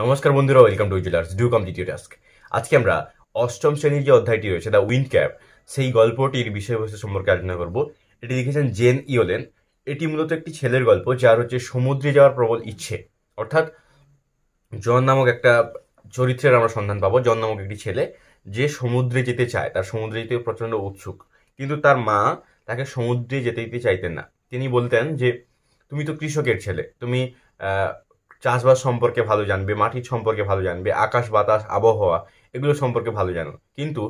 নমস্কার বন্ধুরা welcome to জুলার্স ডু কমপ্লিট টাস্ক আজকে আমরা অষ্টম শ্রেণীর যে অধ্যায়টি রয়েছে দ্য উইন্ড ক্যাপ সেই গল্পটির বিষয়বস্তু সম্পর্কে আলোচনা করব এটি লিখেছেন জেন ইওলেন এটি মূলত একটি ছেলের গল্প যার হচ্ছে সমুদ্রে যাওয়ার প্রবল ইচ্ছে অর্থাৎ জন নামক একটা চরিত্রের আমরা সন্ধান পাবো জন নামক একটি ছেলে যে সমুদ্রে যেতে চায় তার সমুদ্রে যেতে প্রচণ্ড উৎসুক কিন্তু তার মা তাকে সমুদ্রে যেতে দিতে চাইতেন না তিনি বলতেন যে তুমি তো কৃষকের ছেলে তুমি চাষবাস সম্পর্কে ভালো জানবে মাটির সম্পর্কে ভালো জানবে আকাশ বাতাস আবহাওয়া এগুলো সম্পর্কে ভালো জানো কিন্তু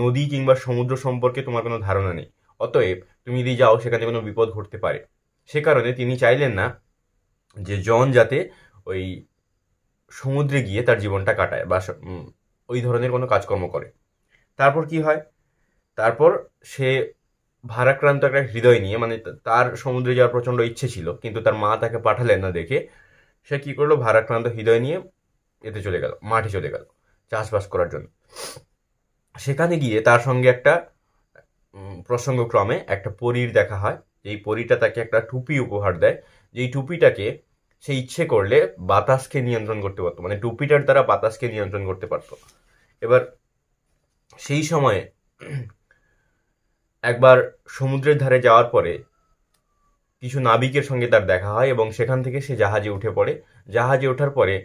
নদী কিংবা সমুদ্র সম্পর্কে তোমার কোনো ধারণা নেই অতএব তুমি যদি যাও সেখানে কোনো বিপদ ঘটতে পারে সে কারণে তিনি চাইলেন না যে জন যাতে ওই সমুদ্রে গিয়ে তার জীবনটা কাটায় বা ওই ধরনের কোনো কাজকর্ম করে তারপর কি হয় তারপর সে ভারাক্রান্ত একটা হৃদয় নিয়ে মানে তার সমুদ্রে যাওয়ার প্রচণ্ড ইচ্ছে ছিল কিন্তু তার মা তাকে পাঠালেন না দেখে সে কী করলো ভারাক্রান্ত হৃদয় নিয়ে এতে চলে গেল মাঠে চলে গেল চাষবাস করার জন্য সেখানে গিয়ে তার সঙ্গে একটা প্রসঙ্গক্রমে একটা পরীর দেখা হয় যেই পরীটা তাকে একটা টুপি উপহার দেয় যেই টুপিটাকে সে ইচ্ছে করলে বাতাসকে নিয়ন্ত্রণ করতে পারতো মানে টুপিটার দ্বারা বাতাসকে নিয়ন্ত্রণ করতে পারত এবার সেই সময়ে একবার সমুদ্রের ধারে যাওয়ার পরে কিছু নাবিকের সঙ্গে তার দেখা হয় এবং সেখান থেকে সে জাহাজে উঠে পড়ে জাহাজে ওঠার পরে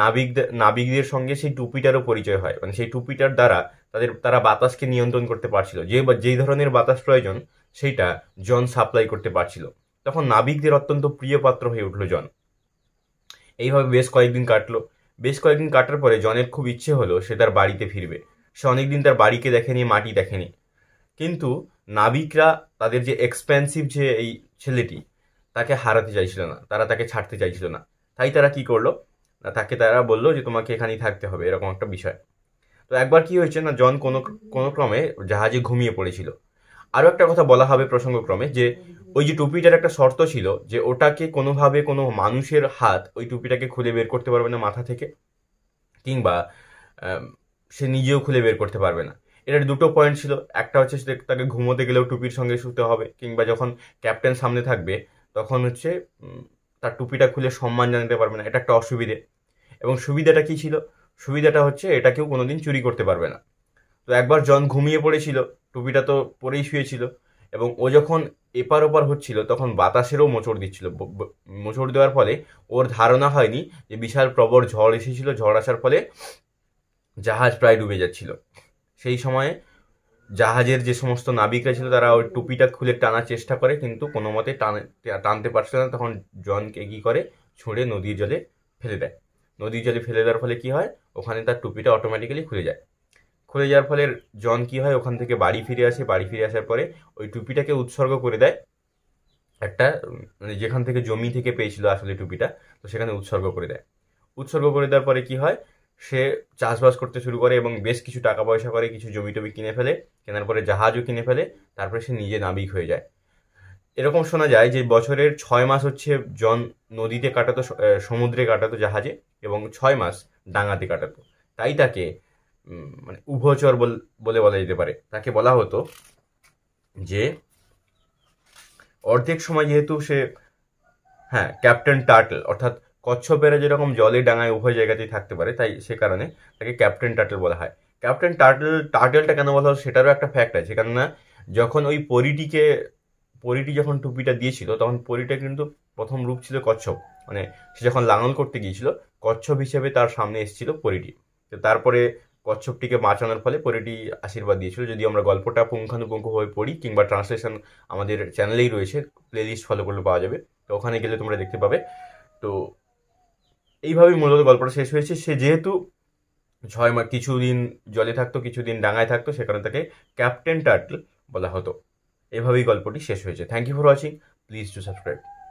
নাবিক নাবিকদের সঙ্গে সেই টুপিটারও পরিচয় হয় মানে সেই টুপিটার দ্বারা তাদের তারা বাতাসকে নিয়ন্ত্রণ করতে পারছিল যে বা যেই ধরনের বাতাস প্রয়োজন সেইটা জন সাপ্লাই করতে পারছিল তখন নাবিকদের অত্যন্ত প্রিয় পাত্র হয়ে উঠল জন এইভাবে বেশ কয়েকদিন কাটলো বেশ কয়েকদিন কাটার পরে জনের খুব ইচ্ছে হলো সে তার বাড়িতে ফিরবে সে অনেকদিন তার বাড়িকে দেখেনি মাটি দেখেনি কিন্তু নাবিকরা তাদের যে এক্সপেন্সিভ যে এই ছেলেটি তাকে হারাতে চাইছিল না তারা তাকে ছাড়তে চাইছিল না তাই তারা কি করলো না তাকে তারা বললো যে তোমাকে এখানেই থাকতে হবে এরকম একটা বিষয় তো একবার কি হয়েছে না জন কোনো কোনো ক্রমে জাহাজে ঘুমিয়ে পড়েছিল আরও একটা কথা বলা হবে প্রসঙ্গক্রমে যে ওই যে টুপিটার একটা শর্ত ছিল যে ওটাকে কোনোভাবে কোনো মানুষের হাত ওই টুপিটাকে খুলে বের করতে পারবে না মাথা থেকে কিংবা সে নিজেও খুলে বের করতে পারবে না এটার দুটো পয়েন্ট ছিল একটা হচ্ছে তাকে ঘুমোতে গেলেও টুপির সঙ্গে শুতে হবে কিংবা যখন ক্যাপ্টেন সামনে থাকবে তখন হচ্ছে তার টুপিটা খুলে সম্মান জানাতে পারবে না এটা একটা অসুবিধে এবং সুবিধাটা কি ছিল সুবিধাটা হচ্ছে এটা কেউ কোনোদিন চুরি করতে পারবে না তো একবার জন ঘুমিয়ে পড়েছিল টুপিটা তো পরেই শুয়েছিল এবং ও যখন এপার ওপার হচ্ছিল তখন বাতাসেরও মোচড় দিচ্ছিল মোচড় দেওয়ার ফলে ওর ধারণা হয়নি যে বিশাল প্রবর ঝড় এসেছিল ঝড় আসার ফলে জাহাজ প্রায় ডুবে যাচ্ছিল সেই সময়ে জাহাজের যে সমস্ত নাবিকরা ছিল তারা ওই টুপিটা খুলে টানার চেষ্টা করে কিন্তু কোনো মতে টানতে পারছে না তখন জনকে কী করে ছুঁড়ে নদীর জলে ফেলে দেয় নদীর জলে ফেলে দেওয়ার ফলে কি হয় ওখানে তার টুপিটা অটোমেটিক্যালি খুলে যায় খুলে যাওয়ার ফলে জন কি হয় ওখান থেকে বাড়ি ফিরে আসে বাড়ি ফিরে আসার পরে ওই টুপিটাকে উৎসর্গ করে দেয় একটা মানে যেখান থেকে জমি থেকে পেয়েছিল আসলে টুপিটা তো সেখানে উৎসর্গ করে দেয় উৎসর্গ করে দেওয়ার পরে কি হয় সে চাষবাস করতে শুরু করে এবং বেশ কিছু টাকা পয়সা করে কিছু জমি টমি কিনে ফেলে কেনার পরে জাহাজও কিনে ফেলে তারপরে সে নিজে নাবিক হয়ে যায় এরকম শোনা যায় যে বছরের ছয় মাস হচ্ছে জন নদীতে কাটাতো সমুদ্রে কাটাতো জাহাজে এবং ছয় মাস ডাঙাতে কাটাতো তাই তাকে মানে উভচর বলে বলা যেতে পারে তাকে বলা হতো যে অর্ধেক সময় যেহেতু সে হ্যাঁ ক্যাপ্টেন টার্টল অর্থাৎ কচ্ছপেরা যেরকম জলে ডাঙায় উভয় জায়গাতেই থাকতে পারে তাই সে কারণে তাকে ক্যাপ্টেন টার্টেল বলা হয় ক্যাপ্টেন টার্টেল টার্টেলটা কেন বলা হয় সেটারও একটা ফ্যাক্ট আছে কেননা যখন ওই পরিটিকে পরিটি যখন টুপিটা দিয়েছিল তখন পরিটা কিন্তু প্রথম রূপ ছিল কচ্ছপ মানে সে যখন লাঙল করতে গিয়েছিল কচ্ছপ হিসেবে তার সামনে এসেছিল পরিটি তো তারপরে কচ্ছপটিকে বাঁচানোর ফলে পরিটি আশীর্বাদ দিয়েছিল যদি আমরা গল্পটা পুঙ্খানুপুঙ্খভাবে পড়ি কিংবা ট্রান্সলেশন আমাদের চ্যানেলেই রয়েছে প্লে লিস্ট ফলো করলে পাওয়া যাবে তো ওখানে গেলে তোমরা দেখতে পাবে তো এইভাবেই মূলত গল্পটা শেষ হয়েছে সে যেহেতু ছয় মাস কিছুদিন জলে থাকতো কিছুদিন ডাঙায় থাকতো সে কারণে তাকে ক্যাপ্টেন টার্টল বলা হতো এভাবেই গল্পটি শেষ হয়েছে thank you for watching please to subscribe